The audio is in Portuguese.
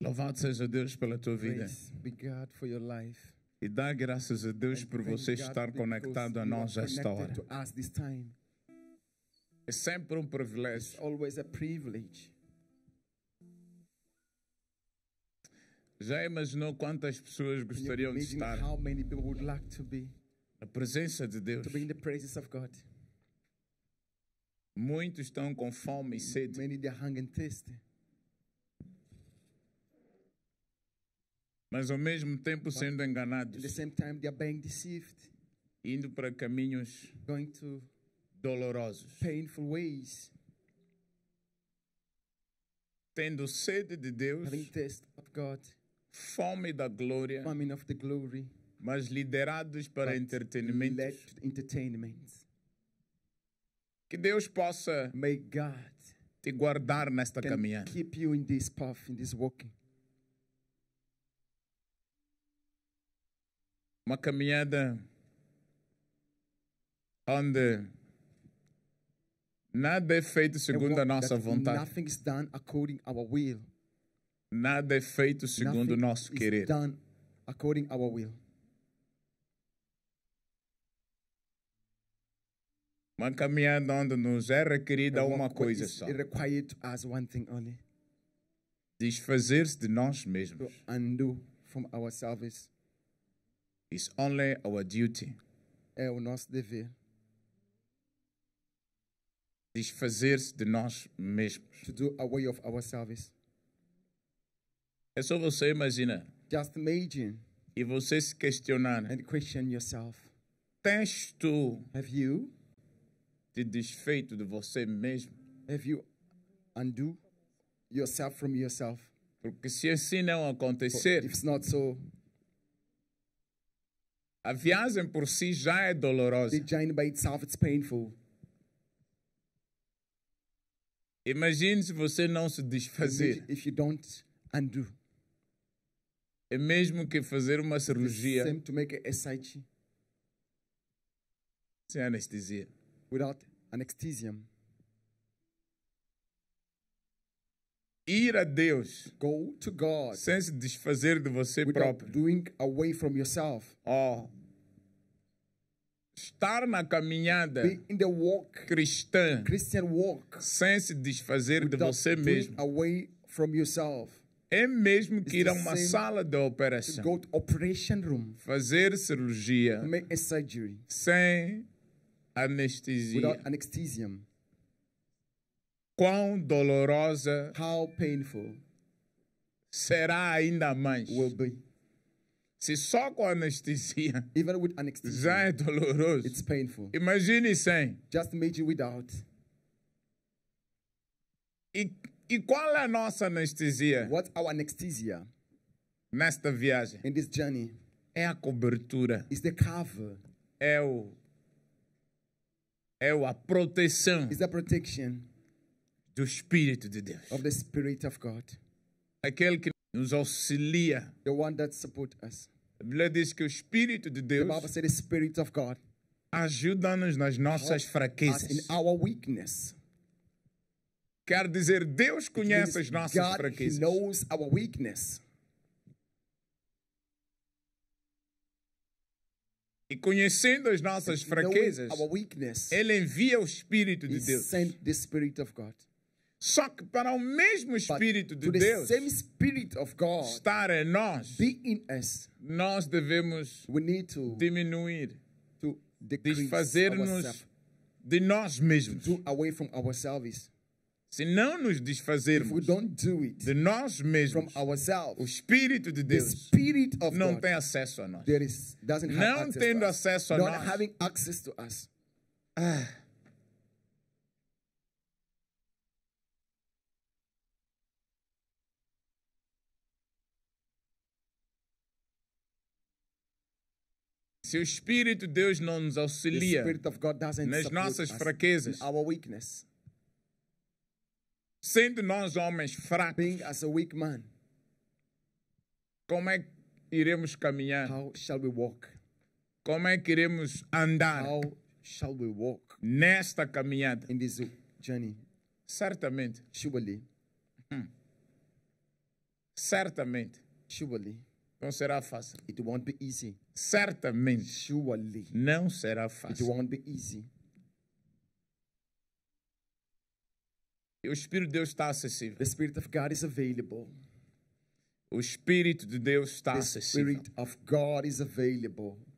Louvado seja Deus pela tua vida. E dá graças a Deus por você estar conectado a nós esta hora. É sempre um privilégio. Já imaginou quantas pessoas gostariam de estar? a presença de Deus. To be in the presence of God. Muitos estão com fome e sede. Many thirsty. Mas ao mesmo tempo But sendo enganados. At the same time they are being deceived. Indo para caminhos going to dolorosos. Painful ways. Tendo sede de Deus. Having thirst of God. Fome da glória. Fome of the glory mas liderados para entretenimento. Que Deus possa te guardar nesta caminhada. Path, Uma caminhada onde nada é feito segundo a nossa vontade. Nada é feito segundo o nosso querer. Uma caminhada onde nos é requerida uma coisa só. Desfazer-se de nós mesmos. To undo from ourselves. It's only our duty. É o nosso dever. Desfazer-se de nós mesmos. To do away of ourselves. É só você imaginar. Just imagine. E você se questionar. And question yourself. Tens tu? Have you? te desfeito de você mesmo. Have you undo yourself from yourself? Porque se assim não acontecer, if it's not so. A viagem por si já é dolorosa. The journey by itself it's painful. Imagine se você não se desfazer. if you don't undo. É mesmo que fazer uma cirurgia. same to make a SIT. Sem anestesia without anesthesia. Ir a Deus. Go to God. Sem se desfazer de você próprio. Doing away from yourself. Oh. Estar na caminhada in the walk, cristã. Christian walk. Sem se desfazer de você mesmo. Away from yourself é mesmo que ir a uma sala de operação, fazer cirurgia, sem anestesia. Without anesthesia. Quão dolorosa How painful será ainda mais. Will be. Se só com anestesia, Even with anesthesia já é doloroso. It's painful. Imagine sem. Just imagine without. E, e qual é a nossa anestesia? What's our anesthesia? Nesta viagem. In this journey. É a cobertura. Is the cover. É o é a proteção is the protection do Espírito de Deus. Of the Spirit of God. Aquele que nos auxilia. The one that support us. A Bíblia diz que o Espírito de Deus the Bible said the Spirit of God ajuda-nos nas nossas fraquezas. In our weakness. Quer dizer, Deus conhece as nossas God fraquezas. Knows our weakness. E conhecendo as nossas and fraquezas, weakness, ele envia o Espírito de Deus. Só que para o mesmo Espírito But de Deus God, estar em nós, us, nós devemos to, diminuir, desfazer-nos de nós mesmos. Se não nos desfazermos de nós mesmos, o Espírito de Deus não tem acesso a nós. Is, não tendo acesso a nós. Ah. Se o Espírito de Deus não nos auxilia nas nossas fraquezas, Sendo nós homens fracos, being as a weak man, como é que iremos caminhar? How shall we walk? Como é que iremos andar? How shall we walk? Nesta caminhada. In this journey. Certamente. Surely. Hum. Certamente. Surely. Não será fácil. It won't be easy. Certamente. Surely. Não será fácil. It won't be easy. O Espírito de Deus está acessível. The Spirit of God is available. O Espírito de Deus está acessível. The Spirit of God is available.